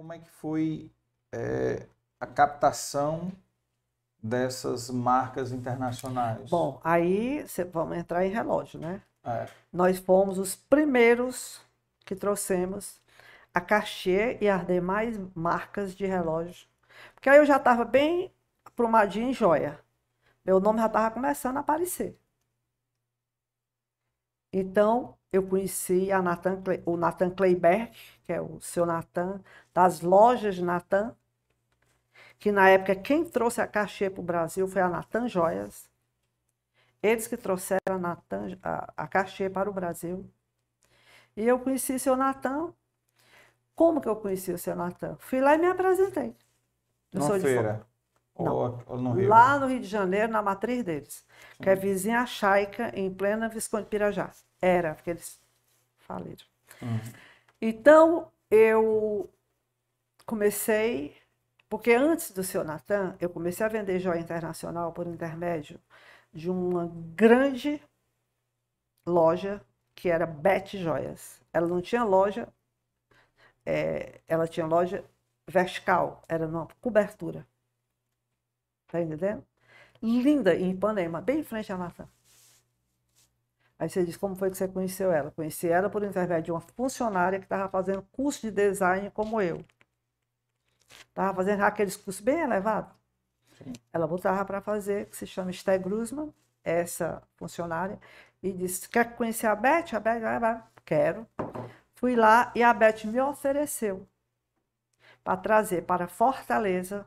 como é que foi é, a captação dessas marcas internacionais? Bom, aí cê, vamos entrar em relógio, né? É. Nós fomos os primeiros que trouxemos a Cartier e as demais marcas de relógio. Porque aí eu já estava bem aprumadinha em joia. Meu nome já estava começando a aparecer. Então, eu conheci a Nathan, o Nathan Kleiberg, que é o seu Nathan, das lojas Nathan, que na época quem trouxe a cachê para o Brasil foi a Natan Joias. Eles que trouxeram a, Natan, a, a para o Brasil. E eu conheci o seu Natan. Como que eu conheci o seu Natan? Fui lá e me apresentei. Eu Uma feira ou no Lá no Rio de Janeiro, na matriz deles, Sim. que é hum. vizinha Chaica, em plena Visconde Pirajá. Era, porque eles faliram. Uhum. Então, eu comecei, porque antes do seu Natan, eu comecei a vender joia internacional por intermédio de uma grande loja que era Bet Joias. Ela não tinha loja, é, ela tinha loja vertical, era numa cobertura. Está entendendo? Linda, em Ipanema, bem em frente à maçã. Aí você diz, como foi que você conheceu ela? Conheci ela por intermédio de uma funcionária que estava fazendo curso de design como eu. Estava fazendo aqueles cursos bem elevados. Sim. Ela botava para fazer, que se chama Sté Grusman, essa funcionária, e disse, quer conhecer a Beth? A Beth, vai, ah, vai. quero. Fui lá e a Beth me ofereceu para trazer para Fortaleza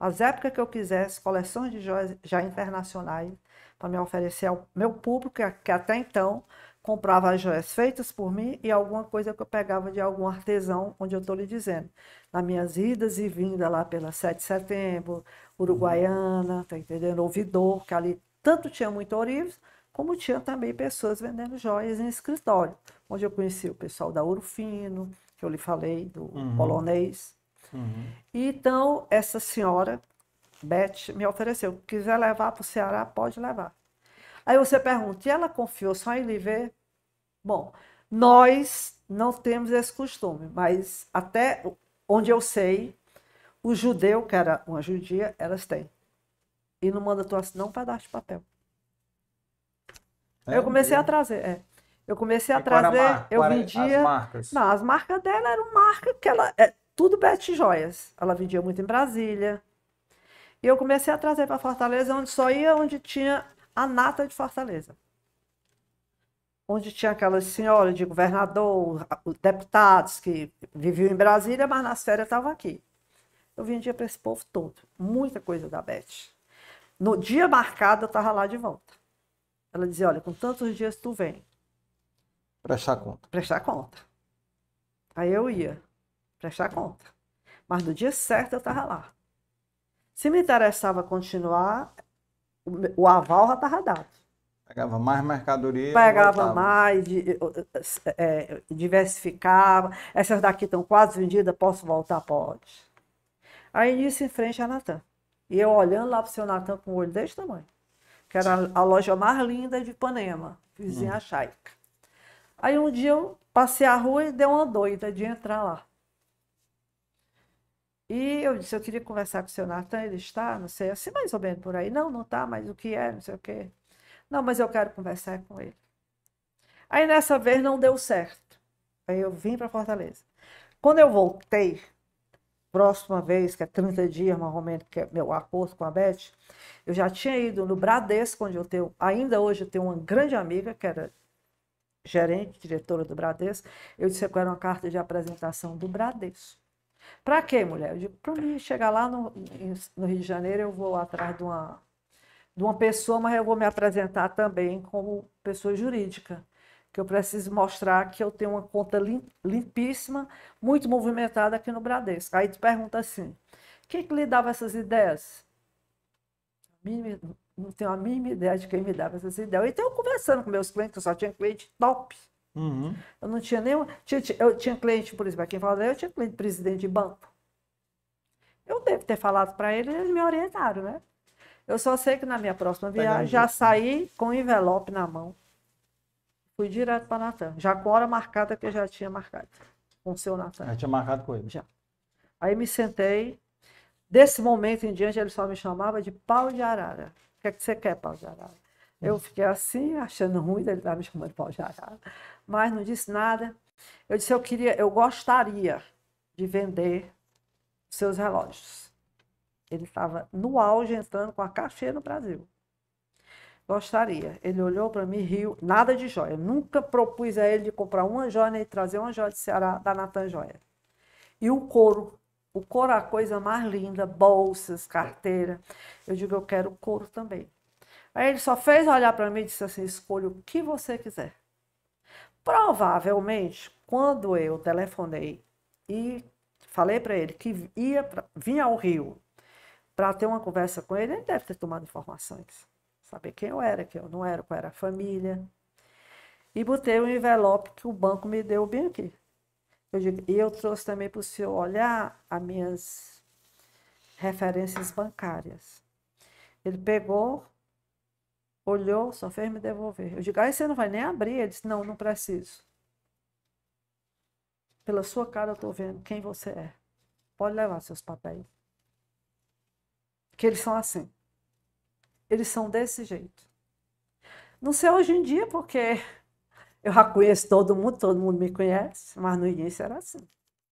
as épocas que eu quisesse, coleções de joias já internacionais para me oferecer ao meu público, que, até então comprava as joias feitas por mim e alguma coisa que eu pegava de algum artesão, onde eu estou lhe dizendo. Nas minhas idas e vindas lá pela 7 de setembro, Uruguaiana, tá entendendo? Ouvidor, que ali tanto tinha muito ourives, como tinha também pessoas vendendo joias em escritório, onde eu conheci o pessoal da Ouro Fino, que eu lhe falei, do uhum. polonês, Uhum. então, essa senhora, Beth, me ofereceu: quiser é levar para o Ceará, pode levar. Aí você pergunta: e ela confiou só em lhe ver? Bom, nós não temos esse costume, mas até onde eu sei, o judeu, que era uma judia, elas têm. E não manda tu assinar um pedaço de papel. É, eu comecei a trazer, é. Eu comecei a e trazer, eu vendia. As marcas. Não, as marcas dela eram marcas que ela é, tudo pet joias. Ela vendia muito em Brasília. E eu comecei a trazer para Fortaleza, onde só ia onde tinha a nata de Fortaleza. Onde tinha aquelas senhoras de governador, deputados que viviam em Brasília, mas nas férias estavam aqui. Eu vendia para esse povo todo, muita coisa da Beth. No dia marcado, eu estava lá de volta. Ela dizia: Olha, com tantos dias tu vem. Prestar conta. Prestar conta. Aí eu ia prestar conta. Mas no dia certo eu estava lá. Se me interessava continuar, o aval já estava dado. Pegava mais mercadoria. Pegava voltava. mais, é, diversificava. Essas daqui estão quase vendidas, posso voltar? Pode. Aí disse em frente a Natan. E eu olhando lá para o seu Natan com o um olho desse tamanho, que era a loja mais linda de Ipanema, vizinha hum. Chaica. Aí um dia eu passei a rua e dei uma doida de entrar lá. E eu disse, eu queria conversar com o seu Natan, ele está, não sei, assim mais ou menos por aí. Não, não está, mas o que é, não sei o quê. Não, mas eu quero conversar com ele. Aí nessa vez não deu certo. Aí eu vim para Fortaleza. Quando eu voltei, próxima vez, que é 30 dias, mais ou menos, que é meu acordo com a Beth, eu já tinha ido no Bradesco, onde eu tenho, ainda hoje eu tenho uma grande amiga, que era gerente, diretora do Bradesco. Eu disse que era uma carta de apresentação do Bradesco. Para quê, mulher? Eu digo, para mim chegar lá no, no, Rio de Janeiro, eu vou atrás de uma, de uma pessoa, mas eu vou me apresentar também como pessoa jurídica, que eu preciso mostrar que eu tenho uma conta limp, limpíssima, muito movimentada aqui no Bradesco. Aí tu pergunta assim, quem que lhe dava essas ideias? Não tenho a mínima ideia de quem me dava essas ideias. Então, eu conversando com meus clientes, eu só tinha cliente top. Uhum. Eu não tinha nenhuma. Tinha, eu tinha cliente, por exemplo, aqui em Valdeira, eu tinha cliente presidente de banco. Eu devo ter falado para eles, eles me orientaram, né? Eu só sei que na minha próxima viagem já né? saí com envelope na mão. Fui direto para Natan. Já com hora marcada que eu já tinha marcado. Com o seu Natan. Já tinha marcado com ele? Já. Aí me sentei. Desse momento em diante, ele só me chamava de pau de arara. O que é que você quer, pau de arara? Eu fiquei assim, achando ruim, ele estava me chamando de pau de mas não disse nada. Eu disse, eu queria, eu gostaria de vender seus relógios. Ele estava no auge entrando com a cachê no Brasil. Gostaria. Ele olhou para mim e riu. Nada de joia. nunca propus a ele de comprar uma joia e trazer uma joia de Ceará da Natan Joia. E o couro. O couro é a coisa mais linda. Bolsas, carteira. Eu digo, eu quero couro também. Aí ele só fez olhar para mim e disse assim: escolha o que você quiser. Provavelmente, quando eu telefonei e falei para ele que ia pra, vinha ao Rio para ter uma conversa com ele, ele deve ter tomado informações, saber quem eu era, quem eu não era, qual era a família. E botei o um envelope que o banco me deu bem aqui. Eu digo, e eu trouxe também para o senhor olhar as minhas referências bancárias. Ele pegou, olhou, só fez me devolver. Eu digo, aí ah, você não vai nem abrir. Ele disse, não, não preciso. Pela sua cara eu estou vendo quem você é. Pode levar seus papéis. Que eles são assim. Eles são desse jeito. Não sei hoje em dia, porque eu já conheço todo mundo, todo mundo me conhece, mas no início era assim.